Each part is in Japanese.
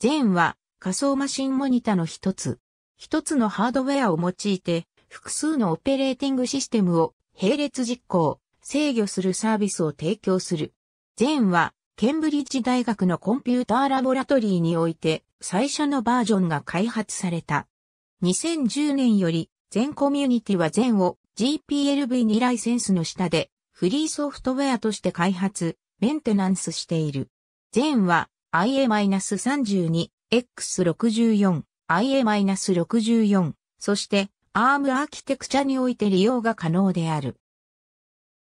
全は仮想マシンモニタの一つ。一つのハードウェアを用いて複数のオペレーティングシステムを並列実行、制御するサービスを提供する。全はケンブリッジ大学のコンピューターラボラトリーにおいて最初のバージョンが開発された。2010年より全コミュニティは全を GPLV にライセンスの下でフリーソフトウェアとして開発、メンテナンスしている。全は IA-32、X64、IA-64、そして ARM アーキテクチャにおいて利用が可能である。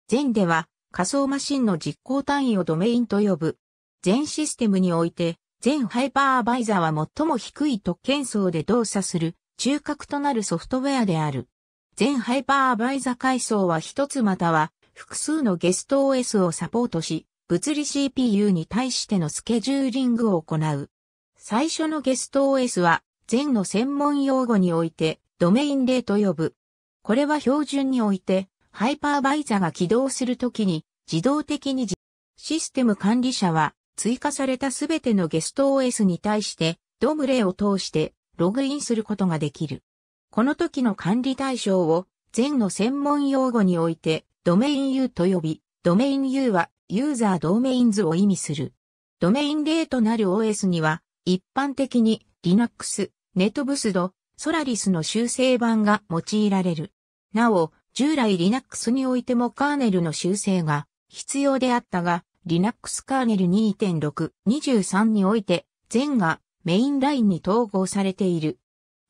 全では仮想マシンの実行単位をドメインと呼ぶ。全システムにおいて、全ハイパーバイザーは最も低い特権層で動作する中核となるソフトウェアである。全ハイパーアバイザー階層は一つまたは複数のゲスト OS をサポートし、物理 CPU に対してのスケジューリングを行う。最初のゲスト OS は、全の専門用語において、ドメイン例と呼ぶ。これは標準において、ハイパーバイザが起動するときに、自動的にシステム管理者は、追加されたすべてのゲスト OS に対して、ドム例を通してログインすることができる。この時の管理対象を全の専門用語においてドメイン U と呼び、ドメイン U はユーザードメインズを意味する。ドメイン例となる OS には、一般的に Linux、NetBusd、Solaris の修正版が用いられる。なお、従来 Linux においてもカーネルの修正が必要であったが、Linux カーネル2.6、23において、全がメインラインに統合されている。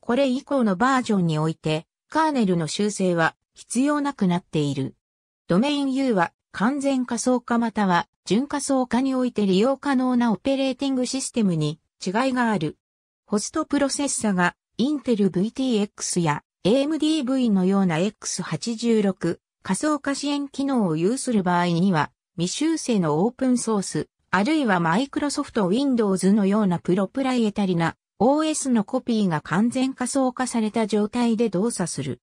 これ以降のバージョンにおいて、カーネルの修正は必要なくなっている。ドメイン U は完全仮想化または純仮想化において利用可能なオペレーティングシステムに違いがある。ホストプロセッサがインテル VTX や AMDV のような X86 仮想化支援機能を有する場合には未修正のオープンソースあるいはマイクロソフト Windows のようなプロプライエタリな OS のコピーが完全仮想化された状態で動作する。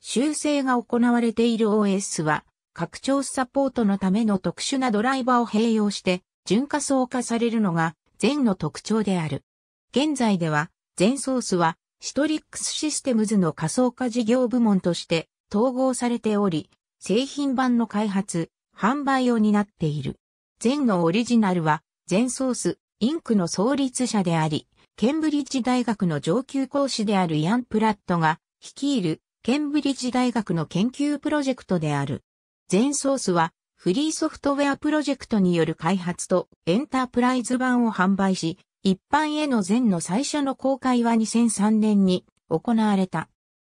修正が行われている OS は拡張サポートのための特殊なドライバーを併用して、純仮想化されるのが、全の特徴である。現在では、全ソースは、シトリックスシステムズの仮想化事業部門として統合されており、製品版の開発、販売を担っている。全のオリジナルは、全ソース、インクの創立者であり、ケンブリッジ大学の上級講師であるイアン・プラットが、率いる、ケンブリッジ大学の研究プロジェクトである。全ソースはフリーソフトウェアプロジェクトによる開発とエンタープライズ版を販売し、一般への全の最初の公開は2003年に行われた。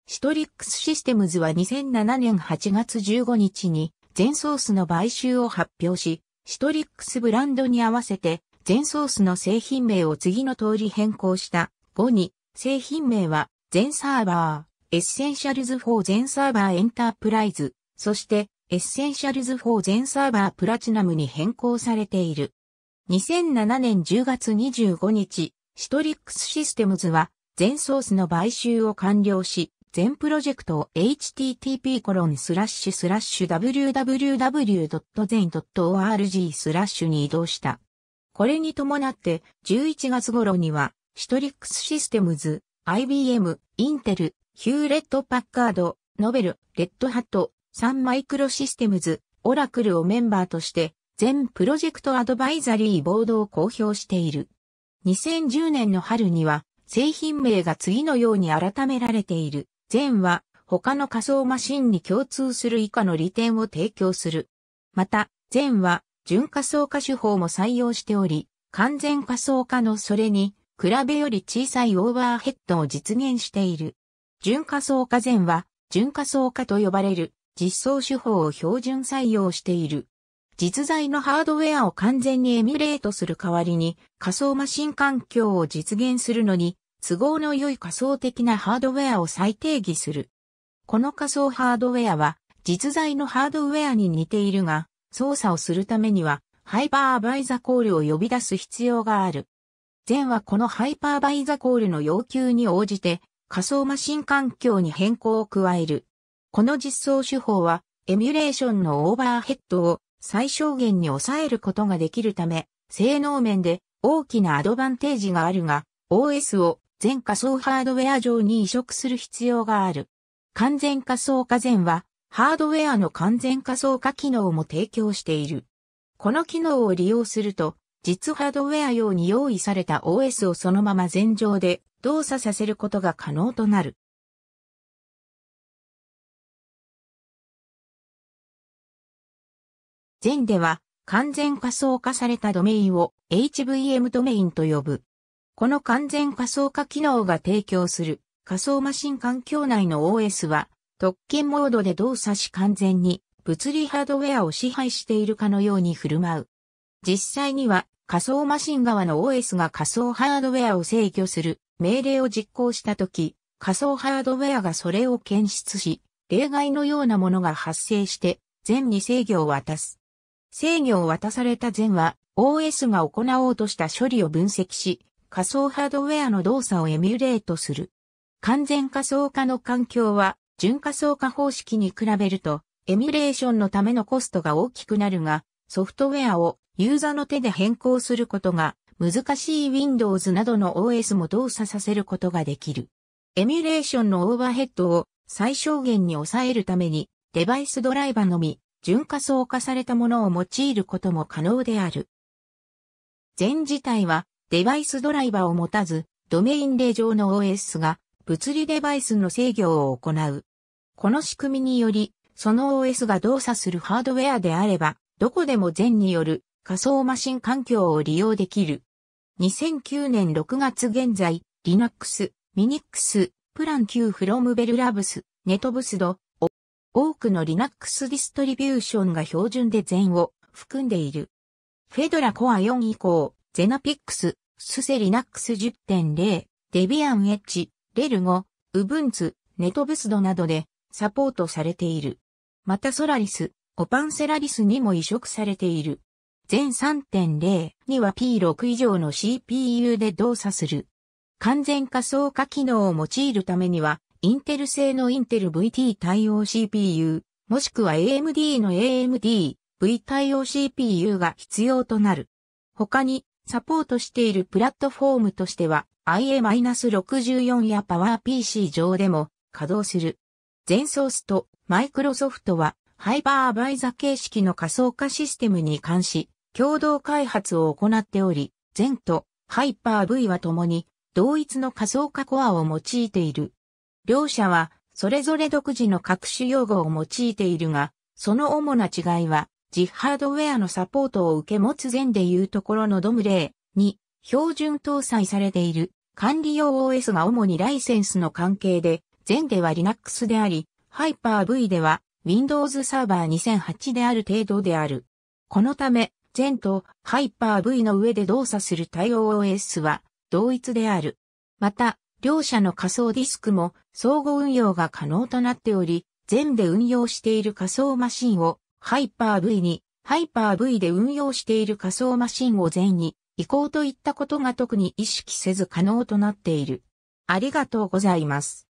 シトリックスシステムズは2007年8月15日に全ソースの買収を発表し、シトリックスブランドに合わせて全ソースの製品名を次の通り変更した後に製品名は全サーバー、エッセンシャルズ4全サーバーエンタープライズ、そしてエッセンシャルズ4全サーバープラチナムに変更されている。2007年10月25日、シトリックスシステムズは、全ソースの買収を完了し、全プロジェクトを http://www.zen.org コロンスラッシュスラッシュに移動した。これに伴って11月頃にはシトリックスシステムズ、IBM、インテル、ヒューレット・パッカード、ノベル、レッドハット、サンマイクロシステムズ、オラクルをメンバーとして、全プロジェクトアドバイザリーボードを公表している。2010年の春には、製品名が次のように改められている。全は、他の仮想マシンに共通する以下の利点を提供する。また、全は、純仮想化手法も採用しており、完全仮想化のそれに、比べより小さいオーバーヘッドを実現している。純仮想化全は、純仮想化と呼ばれる実装手法を標準採用している。実在のハードウェアを完全にエミュレートする代わりに仮想マシン環境を実現するのに都合の良い仮想的なハードウェアを再定義する。この仮想ハードウェアは実在のハードウェアに似ているが操作をするためにはハイパーバイザコールを呼び出す必要がある。前はこのハイパーバイザコールの要求に応じて仮想マシン環境に変更を加える。この実装手法は、エミュレーションのオーバーヘッドを最小限に抑えることができるため、性能面で大きなアドバンテージがあるが、OS を全仮想ハードウェア上に移植する必要がある。完全仮想化前は、ハードウェアの完全仮想化機能も提供している。この機能を利用すると、実ハードウェア用に用意された OS をそのまま全上で動作させることが可能となる。前では完全仮想化されたドメインを HVM ドメインと呼ぶ。この完全仮想化機能が提供する仮想マシン環境内の OS は特権モードで動作し完全に物理ハードウェアを支配しているかのように振る舞う。実際には仮想マシン側の OS が仮想ハードウェアを制御する命令を実行したとき、仮想ハードウェアがそれを検出し、例外のようなものが発生して、全に制御を渡す。制御を渡された前は OS が行おうとした処理を分析し、仮想ハードウェアの動作をエミュレートする。完全仮想化の環境は、純仮想化方式に比べると、エミュレーションのためのコストが大きくなるが、ソフトウェアをユーザーの手で変更することが、難しい Windows などの OS も動作させることができる。エミュレーションのオーバーヘッドを最小限に抑えるために、デバイスドライバのみ、純化層化されたものを用いることも可能である。全自体はデバイスドライバーを持たず、ドメイン例上の OS が物理デバイスの制御を行う。この仕組みにより、その OS が動作するハードウェアであれば、どこでも全による仮想マシン環境を利用できる。2009年6月現在、Linux、Minix、プラン Q from Bell Labs、NetBusd、多くの Linux ディストリビューションが標準で全を含んでいる。フェドラコア4以降、ゼナピックス、スセリナックス10.0、デビアンエッジ、レルゴ、ウブンツ、ネトブスドなどでサポートされている。またソラリス、オパンセラリスにも移植されている。全3.0には P6 以上の CPU で動作する。完全仮想化機能を用いるためにはインテル製のインテル VT 対応 CPU、もしくは AMD の AMD、V 対応 CPU が必要となる。他に、サポートしているプラットフォームとしては、IA-64 や PowerPC 上でも稼働する。全ソースとマイクロソフトは、ハイパーバイザ形式の仮想化システムに関し、共同開発を行っており、全とハイパー V は共に同一の仮想化コアを用いている。両者は、それぞれ独自の各種用語を用いているが、その主な違いは、ジハードウェアのサポートを受け持つ前でいうところのドム例に標準搭載されている管理用 OS が主にライセンスの関係で、前では Linux であり、Hyper-V では Windows サーバー2008である程度である。このため、前と Hyper-V の上で動作する対応 OS は同一である。また、両社の仮想ディスクも相互運用が可能となっており、全で運用している仮想マシンをハイパー V に、ハイパー V で運用している仮想マシンを全に移行といったことが特に意識せず可能となっている。ありがとうございます。